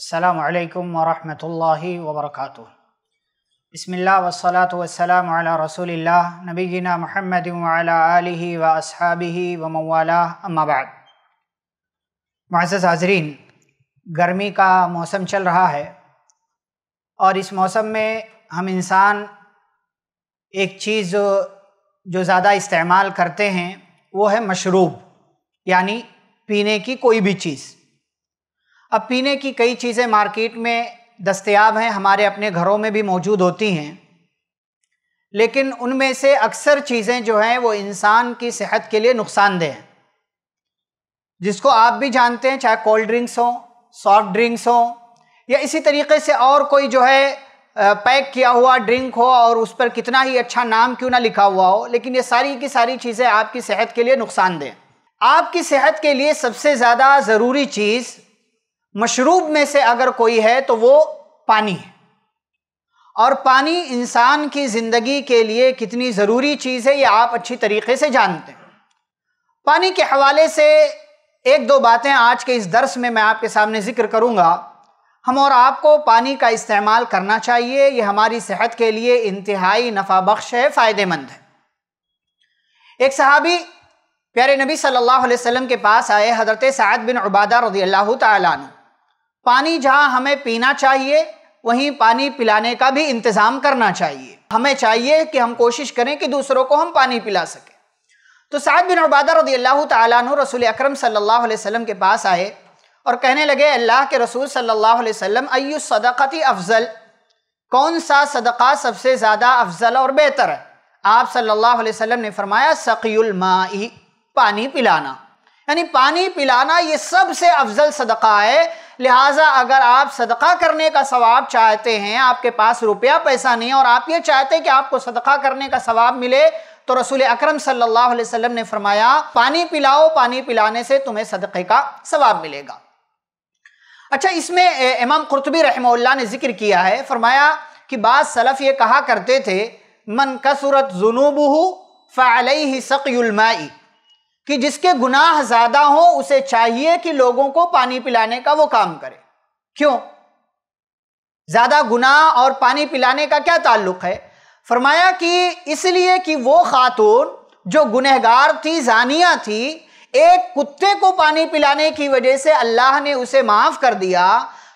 अल्लाम वरहि वबरक बसमिल्ला वसलात वसलाम रसूल नबीना महमद व असहाबी व मवाला अम्माबाद मज़ हाजरीन गर्मी का मौसम चल रहा है और इस मौसम में हम इंसान एक चीज़ जो ज़्यादा इस्तेमाल करते हैं वो है मशरूब यानी पीने की कोई भी चीज़ अब पीने की कई चीज़ें मार्केट में दस्तयाब हैं हमारे अपने घरों में भी मौजूद होती हैं लेकिन उनमें से अक्सर चीज़ें जो हैं वो इंसान की सेहत के लिए नुकसानदेह हैं जिसको आप भी जानते हैं चाहे कोल्ड ड्रिंक्स हों सॉफ्ट ड्रिंक्स हों या इसी तरीके से और कोई जो है पैक किया हुआ ड्रिंक हो और उस पर कितना ही अच्छा नाम क्यों ना लिखा हुआ हो लेकिन ये सारी की सारी चीज़ें आपकी सेहत के लिए नुकसानदेह आपकी सेहत के लिए सबसे ज़्यादा ज़रूरी चीज़ मशरूब में से अगर कोई है तो वो पानी है और पानी इंसान की ज़िंदगी के लिए कितनी ज़रूरी चीज़ है ये आप अच्छी तरीके से जानते हैं पानी के हवाले से एक दो बातें आज के इस दर्स में मैं आपके सामने ज़िक्र करूँगा हम और आपको पानी का इस्तेमाल करना चाहिए ये हमारी सेहत के लिए इंतहाई नफा बख्श है फ़ायदेमंद है एक सहाबी प्यारे नबी सल्लल्लाहु अलैहि वसल्लम के पास आए हज़रत साद बिन उबादा रजी अल्लाह तु पानी जहाँ हमें पीना चाहिए वहीं पानी पिलाने का भी इंतज़ाम करना चाहिए हमें चाहिए कि हम कोशिश करें कि दूसरों को हम पानी पिला सकें तो साहब बिन अबादा रदी अल्लाह तु रसूल अक्रम सल्लल्लाहु के पास आए और कहने लगे अल्लाह के रसूल सल्लल्लाहु अलैहि वसल्लम अयु सदक़ती अफज़ल कौन सा सदक़ा सबसे ज़्यादा अफज़ल और बेहतर है आप सल्लल्लाहु अलैहि वसल्लम ने फरमाया सकीलमाई पानी पिलाना यानी पानी पिलाना ये सबसे अफजल सदका है लिहाजा अगर आप सदका करने का सवाब चाहते हैं आपके पास रुपया पैसा नहीं और आप ये चाहते हैं कि आपको सदका करने का सवाब मिले तो रसूल अकरम सल्लल्लाहु अलैहि वसल्लम ने फरमाया पानी पिलाओ पानी पिलाने से तुम्हें सदक़े का सवाब मिलेगा अच्छा इसमें इमाम कुरतबी रहमल्ला ने जिक्र किया है फरमाया कि बाद सलफ़ ये कहा करते थे मन कसरत जुनूब फ़ाल सकयुलमाई कि जिसके गुनाह ज्यादा हो उसे चाहिए कि लोगों को पानी पिलाने का वो काम करे क्यों ज्यादा गुनाह और पानी पिलाने का क्या ताल्लुक है फरमाया कि इसलिए कि वो खातून जो गुनहगार थी जानिया थी एक कुत्ते को पानी पिलाने की वजह से अल्लाह ने उसे माफ कर दिया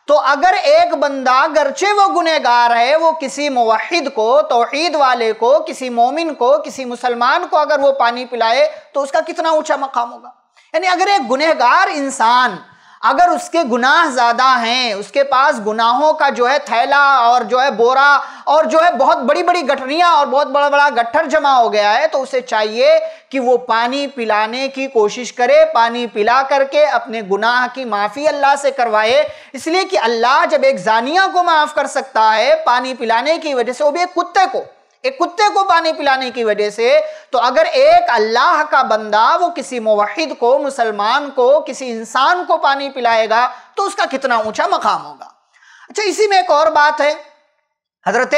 तो अगर एक बंदा गरचे वो गुनेगार है वो किसी मुवहिद को तोहीद वाले को किसी मोमिन को किसी मुसलमान को अगर वो पानी पिलाए तो उसका कितना ऊंचा मकाम होगा यानी अगर एक गुनहगार इंसान अगर उसके गुनाह ज़्यादा हैं उसके पास गुनाहों का जो है थैला और जो है बोरा और जो है बहुत बड़ी बड़ी गठरियाँ और बहुत बड़ा बड़ा गट्ठर जमा हो गया है तो उसे चाहिए कि वो पानी पिलाने की कोशिश करे पानी पिला करके अपने गुनाह की माफ़ी अल्लाह से करवाए इसलिए कि अल्लाह जब एक जानिया को माफ़ कर सकता है पानी पिलाने की वजह से वो भी एक कुत्ते को एक कुत्ते को पानी पिलाने की वजह से तो अगर एक अल्लाह का बंदा वो किसी मुवहिद को मुसलमान को किसी इंसान को पानी पिलाएगा तो उसका कितना ऊंचा मकाम होगा अच्छा इसी में एक और बात है हजरत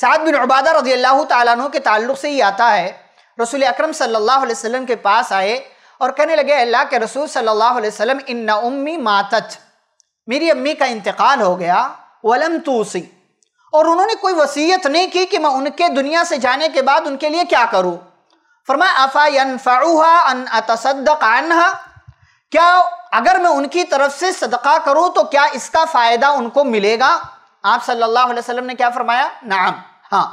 साद बिन उबादा रजी अल्लाह तु के ताल्लुक से ही आता है रसूल अक्रम सल्लल्लाहु अलैहि वसल्लम के पास आए और कहने लगे अल्लाह के रसूल सल्लल्लाहु अलैहि वसल्लम इन्ना उम्मी मातत मेरी अम्मी का इंतकाल हो गया वलम तूसी और उन्होंने कोई वसीयत नहीं की कि मैं उनके दुनिया से जाने के बाद उनके लिए क्या करूं फरमाया क्या अगर मैं उनकी तरफ से सदका करूं तो क्या इसका फ़ायदा उनको मिलेगा आप सल्लल्लाहु अलैहि वसल्लम ने क्या फरमाया नाम हाँ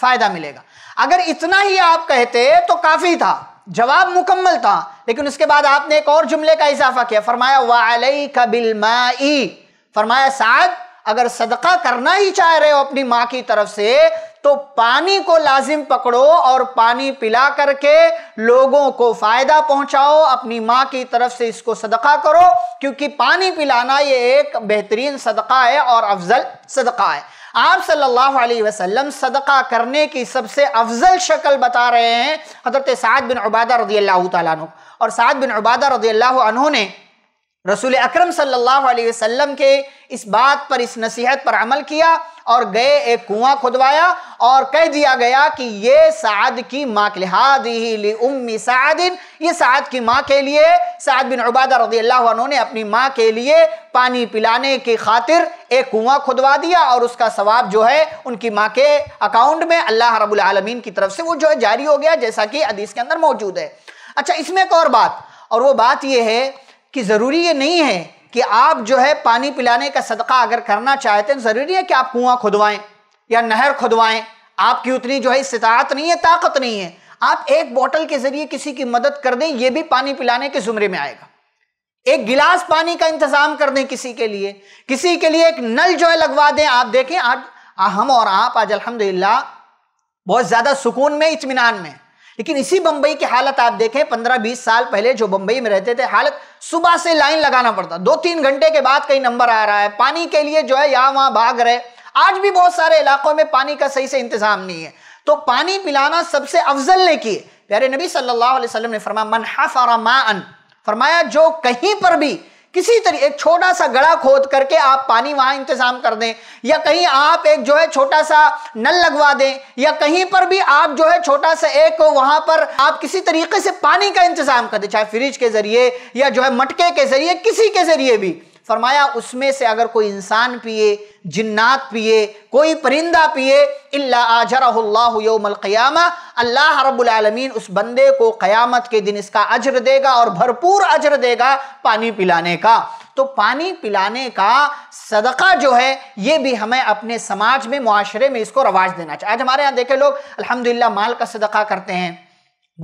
फ़ायदा मिलेगा अगर इतना ही आप कहते तो काफ़ी था जवाब मुकम्मल था लेकिन उसके बाद आपने एक और जुमले का इजाफा किया फरमाया वालई कबिल फरमाया साद अगर सदका करना ही चाह रहे हो अपनी माँ की तरफ से तो पानी को लाजिम पकड़ो और पानी पिला करके लोगों को फायदा पहुंचाओ अपनी माँ की तरफ से इसको सदका करो क्योंकि पानी पिलाना ये एक बेहतरीन सदका है और अफजल सदका है आप सल्लल्लाहु अलैहि वसल्लम सदका करने की सबसे अफजल शक्ल बता रहे हैं हजरत साद बिन उबादा रजी अल्लाह तु और साद बिन उबादा रजी अल्लाह ने रसूल अकरम सल्लल्लाहु अलैहि वसल्लम के इस बात पर इस नसीहत पर अमल किया और गए एक कुआं खुदवाया और कह दिया गया कि ये साद की माँ के लिहादी उम्मी सादिन ये साद की माँ के लिए साद बिन उबादा रजी अल्लाह ने अपनी माँ के लिए पानी पिलाने की खातिर एक कुआं खुदवा दिया और उसका सवाब जो है उनकी माँ के अकाउंट में अल्लाह रबालमीन की तरफ से वो जो है जारी हो गया जैसा कि अदीस के अंदर मौजूद है अच्छा इसमें एक और बात और वो बात यह है कि ज़रूरी ये नहीं है कि आप जो है पानी पिलाने का सदका अगर करना चाहते हैं तो ज़रूरी है कि आप कुआं खुदवाएं या नहर खुदवाएं आपकी उतनी जो है इस्तात नहीं है ताकत नहीं है आप एक बोतल के ज़रिए किसी की मदद कर दें ये भी पानी पिलाने के ज़ुमरे में आएगा एक गिलास पानी का इंतज़ाम कर दें किसी के लिए किसी के लिए एक नल जो है लगवा दें आप देखें आज हम और आप आज अलहमदिल्ला बहुत ज़्यादा सुकून में इतमान में लेकिन इसी बंबई की हालत आप देखें पंद्रह बीस साल पहले जो बंबई में रहते थे हालत सुबह से लाइन लगाना पड़ता दो तीन घंटे के बाद कहीं नंबर आ रहा है पानी के लिए जो है यहां वहां भाग रहे आज भी बहुत सारे इलाकों में पानी का सही से इंतजाम नहीं है तो पानी पिलाना सबसे अफजल ने किए प्यारे नबी सल्लल्लाहु अलैहि वसल्लम ने फरमा मन हफरा मान फरमाया जो कहीं पर भी किसी तरीके एक छोटा सा गड़ा खोद करके आप पानी वहां इंतजाम कर दें या कहीं आप एक जो है छोटा सा नल लगवा दें या कहीं पर भी आप जो है छोटा सा एक वहां पर आप किसी तरीके से पानी का इंतजाम कर दें चाहे फ्रिज के जरिए या जो है मटके के जरिए किसी के जरिए भी फरमाया उसमें से अगर कोई इंसान पिए जिन्नात पिए कोई परिंदा पिए इल्ला आजराक़्यामा अल्लाह रबालमीन उस बंदे को क़यामत के दिन इसका अजर देगा और भरपूर अजर देगा पानी पिलाने का तो पानी पिलाने का सदका जो है ये भी हमें अपने समाज में मुआरे में इसको रवाज देना चाहिए आज हमारे यहाँ देखे लोग अल्हम्दुलिल्लाह माल का सदका करते हैं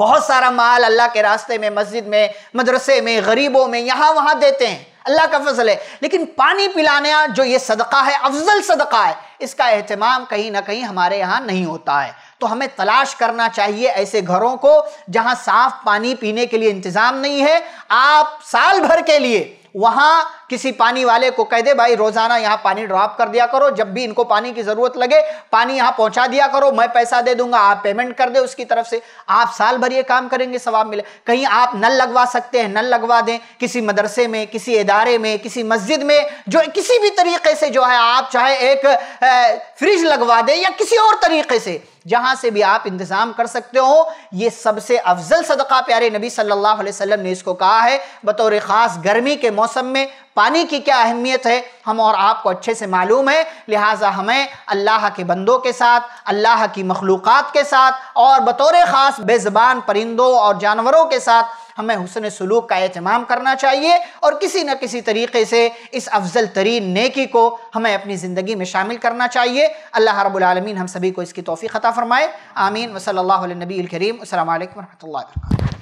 बहुत सारा माल अल्लाह के रास्ते में मस्जिद में मदरसे में गरीबों में यहाँ वहाँ देते हैं अल्लाह का फजल है लेकिन पानी पिलाने जो ये सदका है अफजल सदका है इसका अहतमाम कहीं ना कहीं हमारे यहाँ नहीं होता है तो हमें तलाश करना चाहिए ऐसे घरों को जहाँ साफ पानी पीने के लिए इंतज़ाम नहीं है आप साल भर के लिए वहाँ किसी पानी वाले को कह दे भाई रोजाना यहाँ पानी ड्रॉप कर दिया करो जब भी इनको पानी की जरूरत लगे पानी यहाँ पहुंचा दिया करो मैं पैसा दे दूंगा आप पेमेंट कर दे उसकी तरफ से आप साल भर ये काम करेंगे सवाब मिले कहीं आप नल लगवा सकते हैं नल लगवा दें किसी मदरसे में किसी इदारे में किसी मस्जिद में जो किसी भी तरीके से जो है आप चाहे एक फ्रिज लगवा दें या किसी और तरीके से जहां से भी आप इंतजाम कर सकते हो ये सबसे अफजल सदका प्यारे नबी सल्लल्लाहु अलैहि वसल्लम ने इसको कहा है बतौर ख़ास गर्मी के मौसम में पानी की क्या अहमियत है हम और आपको अच्छे से मालूम है लिहाजा हमें अल्लाह के बंदों के साथ अल्लाह की मखलूक़ के साथ और बतौर ख़ास बेज़बान परिंदों और जानवरों के साथ हमें हुसन सलूक का अहतमाम करना चाहिए और किसी न किसी तरीके से इस अफजल तरीन नेकी को हमें अपनी ज़िंदगी में शामिल करना चाहिए अल्लाह रबालमीन हम सभी को इसकी तोफ़ी ख़ता फ़रमाए आमीन वसल नबी करीम असल वरहमल वर्का